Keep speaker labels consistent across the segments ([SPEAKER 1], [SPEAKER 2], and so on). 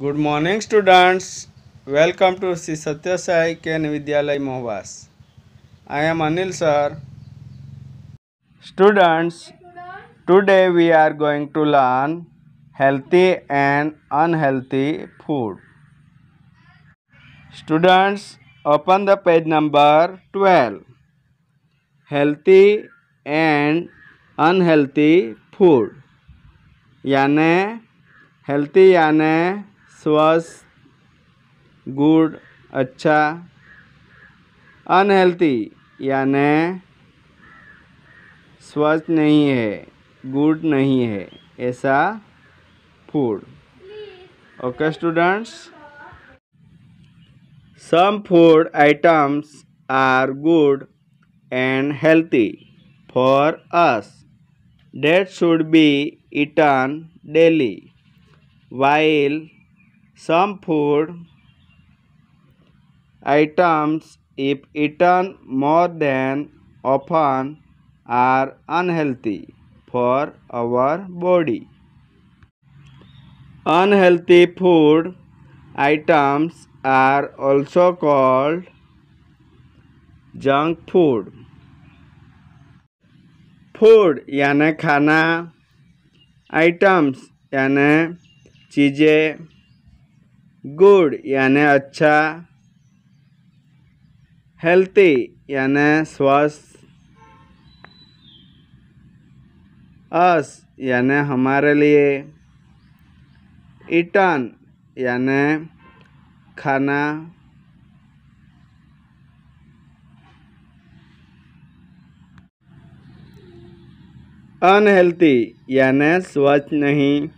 [SPEAKER 1] Good morning students welcome to Shri Satya Sai केन Vidyalaya Mohwas I am Anil sir students today we are going to learn healthy and unhealthy food students open the page number twelve healthy and unhealthy food यानी healthy यानी स्वस्थ good अच्छा unhealthy यानि स्वस्थ नहीं है good नहीं है ऐसा food okay students some food items are good and healthy for us that should be eaten daily while some food items if eaten more than often are unhealthy for our body. Unhealthy food items are also called junk food food यानी खाना items यानी चीज़ें good यानि अच्छा healthy यानि स्वस्थ अस यानि हमारे लिए ईटन यानि खाना अनहेल्थी यानि स्वच्छ नहीं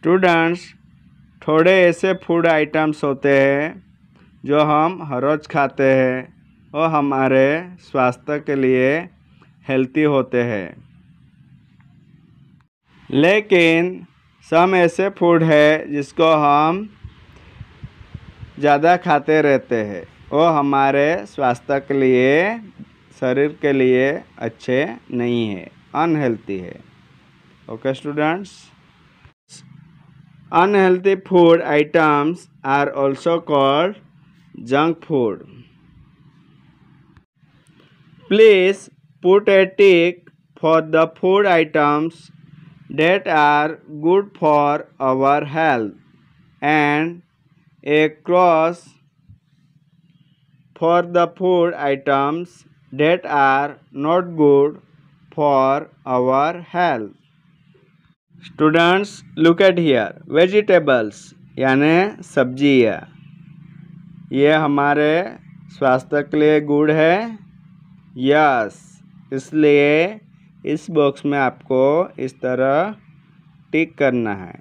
[SPEAKER 1] स्टूडेंट्स थोड़े ऐसे फूड आइटम्स होते हैं जो हम हर रोज़ खाते हैं और हमारे स्वास्थ्य के लिए हेल्थी होते हैं लेकिन सम ऐसे फूड है जिसको हम ज़्यादा खाते रहते हैं वो हमारे स्वास्थ्य के लिए शरीर के लिए अच्छे नहीं है अनहेल्थी है okay students Unhealthy food items are also called junk food. Please put a tick for the food items that are good for our health and a cross for the food items that are not good for our health. Students look at here vegetables यानि सब्जी है ये हमारे स्वास्थ्य के लिए good है yes इसलिए इस बॉक्स में आपको इस तरह टिक करना है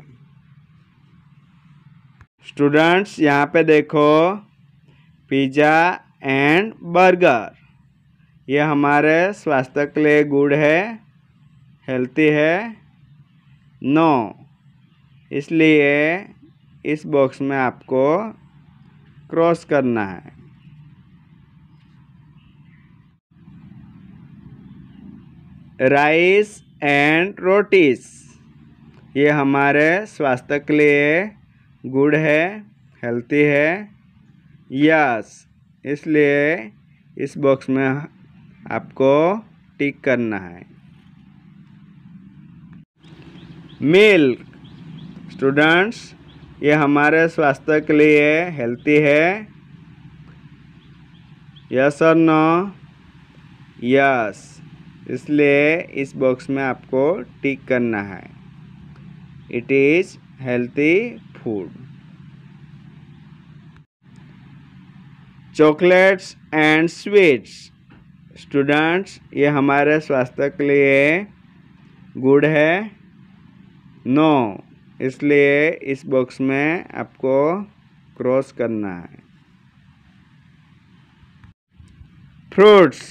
[SPEAKER 1] स्टूडेंट्स यहाँ पे देखो पिज़्ज़ा एंड बर्गर ये हमारे स्वास्थ्य के लिए गुड है हेल्थी है नौ इसलिए इस बॉक्स में आपको क्रॉस करना है राइस एंड रोटीस ये हमारे स्वास्थ्य के लिए गुड है हेल्थी है यस इसलिए इस बॉक्स में आपको टिक करना है मिल्क स्टूडेंट्स ये हमारे स्वास्थ्य के लिए हेल्थी है यस और नो यस इसलिए इस बॉक्स में आपको टिक करना है it is healthy food chocolates and sweets students ये हमारे स्वास्थ्य के लिए गुड है नो इसलिए इस बॉक्स में आपको क्रॉस करना है fruits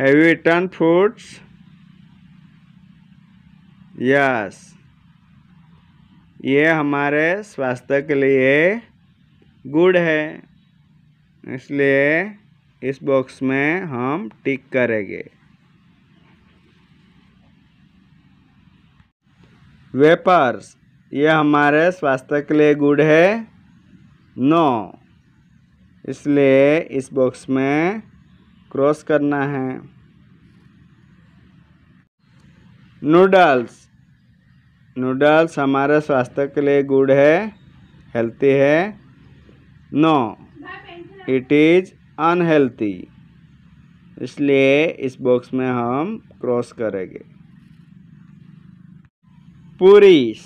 [SPEAKER 1] have you eaten fruits ये हमारे स्वास्थ्य के लिए गुड है इसलिए इस बॉक्स में हम टिक करेंगे वेपर्स ये हमारे स्वास्थ्य के लिए गुड है नो इसलिए इस बॉक्स में क्रॉस करना है नूडल्स नूडल्स हमारे स्वास्थ्य के लिए गुड है हेल्थी है नो इट इज़ अनहेल्थी इसलिए इस बॉक्स में हम क्रॉस करेंगे पूरीस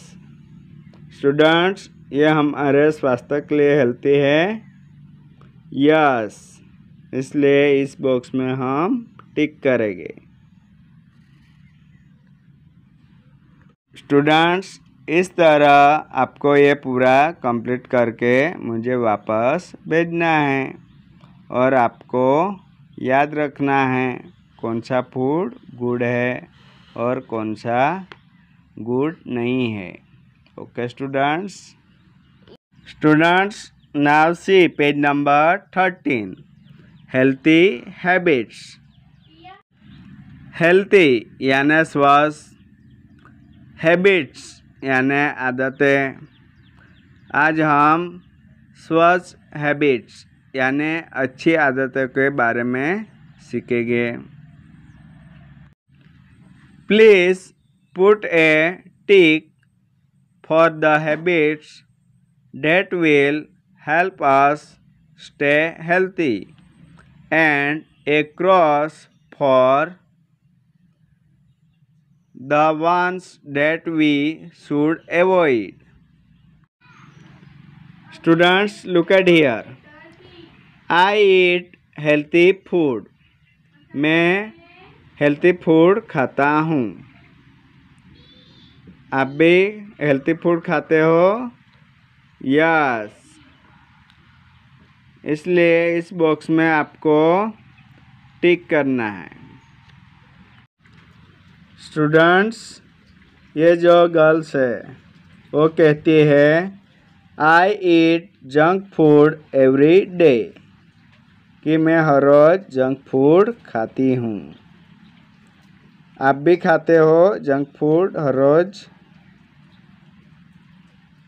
[SPEAKER 1] स्टूडेंट्स ये हमारे स्वास्थ्य के लिए हेल्थी है यस इसलिए इस बॉक्स में हम टिक करेंगे स्टूडेंट्स इस तरह आपको ये पूरा कंप्लीट करके मुझे वापस भेजना है और आपको याद रखना है कौन सा फूड गुड है और कौन सा गुड नहीं है okay students students now see page number thirteen healthy habits healthy यानि स्वास्थ्य हैबिट्स यानि आदतें आज हम स्वस्थ हैबिट्स यानि अच्छी आदतों के बारे में सीखेंगे please put a tick for the habits that will help us stay healthy and a cross for the ones that we should avoid. Students, look at here. I eat healthy food. मैं healthy food खाता हूँ आप भी healthy food खाते हो yes इसलिए इस box में आपको टिक करना है स्टूडेंट्स ये जो गर्ल्स है वो कहती है I eat junk food every day कि मैं हर रोज़ जंक फूड खाती हूँ आप भी खाते हो जंक फूड हर रोज़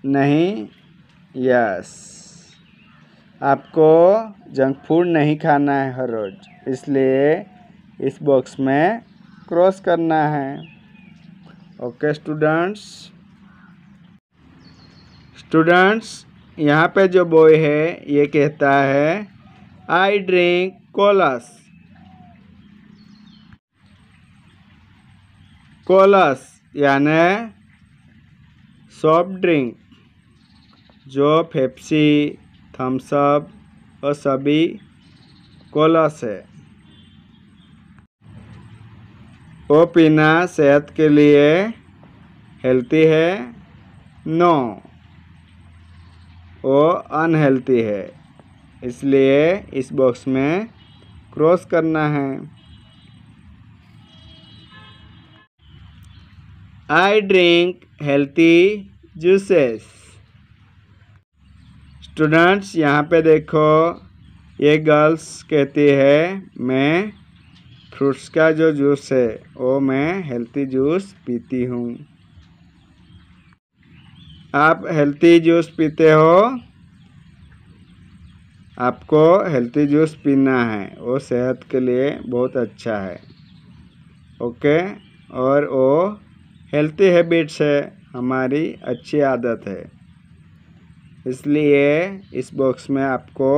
[SPEAKER 1] नहीं यस आपको जंक फूड नहीं खाना है हर रोज़ इसलिए इस बॉक्स में क्रॉस करना है ओके स्टूडेंट्स स्टूडेंट्स यहाँ पे जो बॉय है ये कहता है आई ड्रिंक कोलस कोलस यानी सॉफ्ट ड्रिंक जो फेप्सी थम्सअप और सभी कोला से वो पीना सेहत के लिए हेल्थी है नो वो अनहेल्थी है इसलिए इस बॉक्स में क्रॉस करना है I drink healthy juices students यहाँ पे देखो ये गर्ल्स कहती है मैं फ्रूट्स का जो जूस है वो मैं हेल्थी जूस पीती हूँ आप हेल्थी जूस पीते हो आपको हेल्थी जूस पीना है वो सेहत के लिए बहुत अच्छा है ओके और वो हेल्थी हैबिट्स है हमारी अच्छी आदत है इसलिए इस बॉक्स में आपको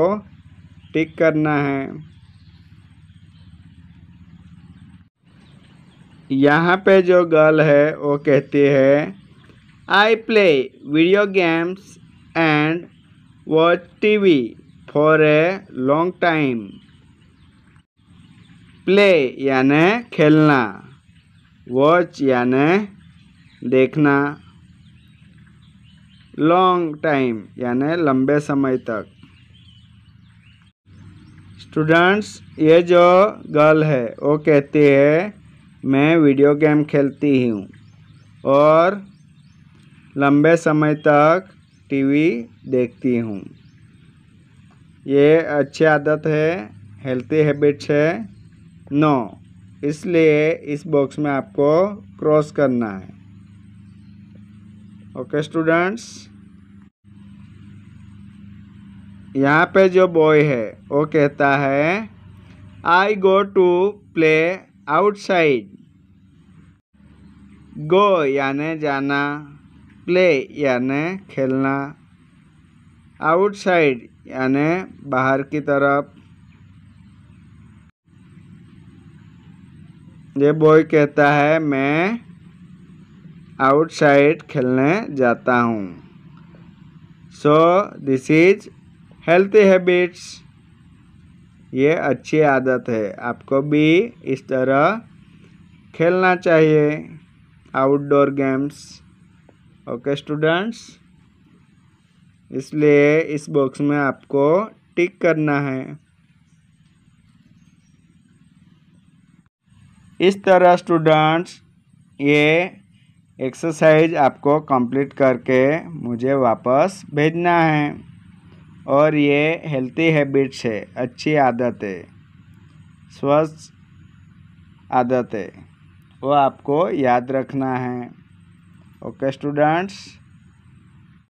[SPEAKER 1] टिक करना है यहाँ पे जो गर्ल है वो कहती है I play video games and watch TV for a long time play यानि खेलना वॉच यानि देखना लॉन्ग टाइम यानि लंबे समय तक स्टूडेंट्स ये जो गर्ल है वो कहती है मैं वीडियो गेम खेलती हूँ और लंबे समय तक टीवी देखती हूँ ये अच्छी आदत है हेल्थी हैबिट्स है नो no. इसलिए इस बॉक्स में आपको क्रॉस करना है ओके स्टूडेंट्स यहाँ पे जो बॉय है वो कहता है I go to play outside go यानि जाना प्ले यानि खेलना आउटसाइड यानि बाहर की तरफ ये बॉय कहता है मैं आउटसाइड खेलने जाता हूँ so this is healthy habits ये अच्छी आदत है आपको भी इस तरह खेलना चाहिए आउटडोर गेम्स ओके स्टूडेंट्स इसलिए इस बॉक्स में आपको टिक करना है इस तरह स्टूडेंट्स ये एक्सरसाइज आपको कंप्लीट करके मुझे वापस भेजना है और ये हेल्थी हैबिट्स है अच्छी आदत है स्वस्थ आदत है वो आपको याद रखना है ओके स्टूडेंट्स